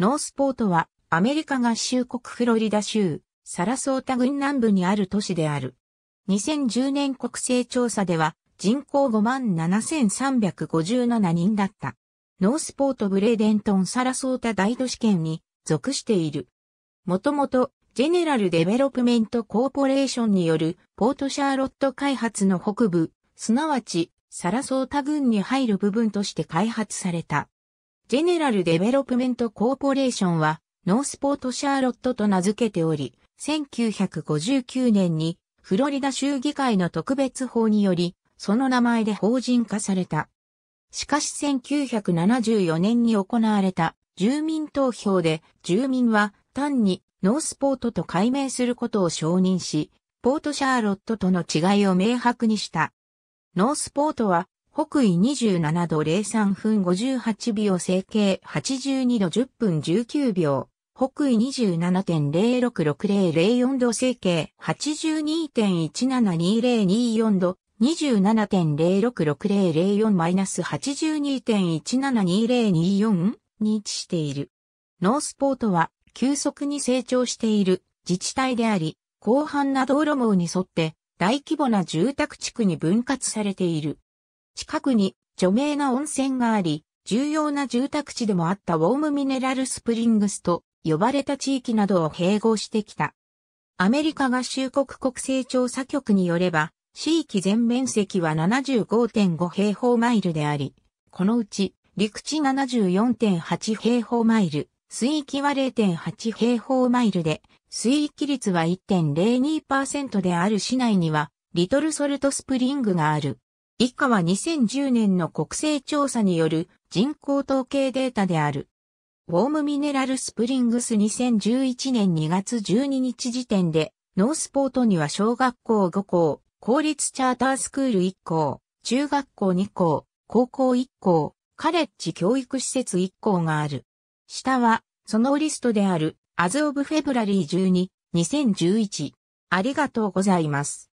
ノースポートはアメリカ合衆国フロリダ州サラソータ郡南部にある都市である。2010年国勢調査では人口57,357人だった。ノースポート・ブレーデントン・サラソータ大都市圏に属している。もともと、ジェネラル・デベロップメント・コーポレーションによるポート・シャーロット開発の北部、すなわちサラソータ郡に入る部分として開発されたジェネラルデベロップメントコーポレーションは、ノースポート・シャーロットと名付けており、1959年にフロリダ州議会の特別法により、その名前で法人化された。しかし1974年に行われた住民投票で、住民は単にノースポートと改名することを承認し、ポートシャーロットとの違いを明白にした。ノースポートは北緯27度03分58秒整形82度10分19秒、北緯27.066004度整形8 2 1 7 2 0 2 4度、27.066004-82.1720224に位置している。ノースポートは急速に成長している自治体であり、広範な道路網に沿って大規模な住宅地区に分割されている。近くに著名な温泉があり、重要な住宅地でもあったウォームミネラルスプリングスと呼ばれた地域などを併合してきた。アメリカ合衆国国勢調査局によれば、地域全面積は75.5平方マイルであり、このうち陸地74.8平方マイル、水域は0.8平方マイルで、水域率は1.02%である市内には、リトルソルトスプリングがある。以下は2010年の国勢調査による人口統計データである。ウォームミネラルスプリングス2011年2月12日時点で、ノースポートには小学校5校、公立チャータースクール1校、中学校2校、高校1校、カレッジ教育施設1校がある。下は、そのリストである、アズオブフェブラリー12、2011。ありがとうございます。